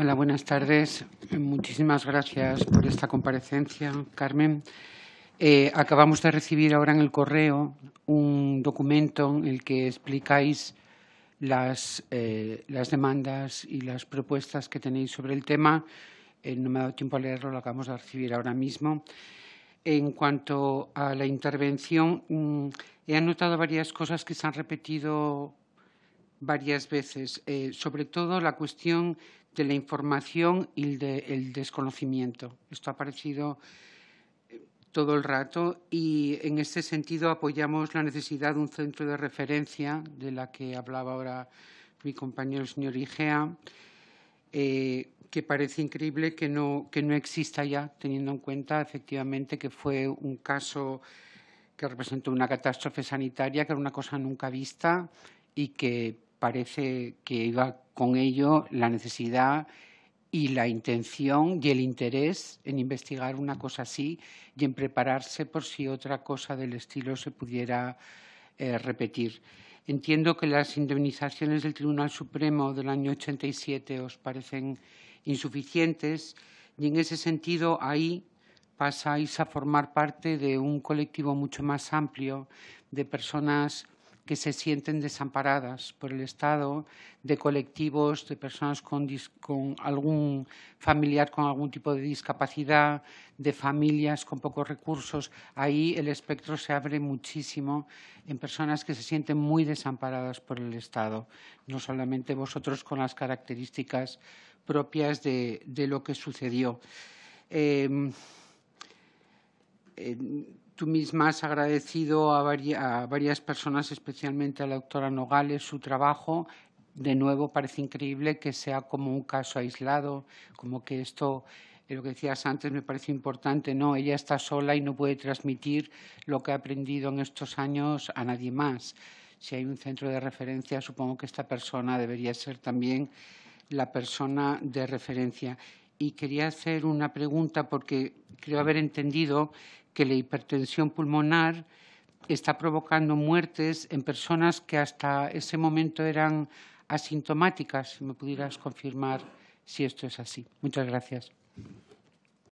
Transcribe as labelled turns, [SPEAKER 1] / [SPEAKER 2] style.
[SPEAKER 1] Hola, buenas tardes. Muchísimas gracias por esta comparecencia, Carmen. Eh, acabamos de recibir ahora en el correo un documento en el que explicáis las, eh, las demandas y las propuestas que tenéis sobre el tema. Eh, no me ha dado tiempo a leerlo, lo acabamos de recibir ahora mismo. En cuanto a la intervención, mm, he anotado varias cosas que se han repetido varias veces, sobre todo la cuestión de la información y del el desconocimiento. Esto ha aparecido eh, todo el rato y en este sentido apoyamos la necesidad de un centro de referencia de la que hablaba ahora mi compañero el señor Igea, eh, que parece increíble que no, que no exista ya, teniendo en cuenta efectivamente que fue un caso que representó una catástrofe sanitaria, que era una cosa nunca vista y que parece que iba con ello la necesidad y la intención y el interés en investigar una cosa así y en prepararse por si otra cosa del estilo se pudiera eh, repetir. Entiendo que las indemnizaciones del Tribunal Supremo del año 87 os parecen insuficientes y en ese sentido ahí pasáis a formar parte de un colectivo mucho más amplio de personas que se sienten desamparadas por el Estado, de colectivos, de personas con, algún familiar con algún tipo de discapacidad, de familias con pocos recursos. Ahí el espectro se abre muchísimo en personas que se sienten muy desamparadas por el Estado, no solamente vosotros con las características propias de, lo que sucedió. Em, Tú misma has agradecido a, varias personas, especialmente a la doctora Nogales, su trabajo. De nuevo, parece increíble que sea como un caso aislado, como que esto eh, lo que decías antes me parece importante, no, ella está sola y no puede transmitir lo que ha aprendido en estos años a nadie más. Si hay un centro de referencia, supongo que esta persona debería ser también la persona de referencia. Y quería hacer una pregunta porque creo haber entendido que la hipertensión pulmonar está provocando muertes en personas que hasta ese momento eran asintomáticas. Si me pudieras confirmar si esto es así. Muchas gracias.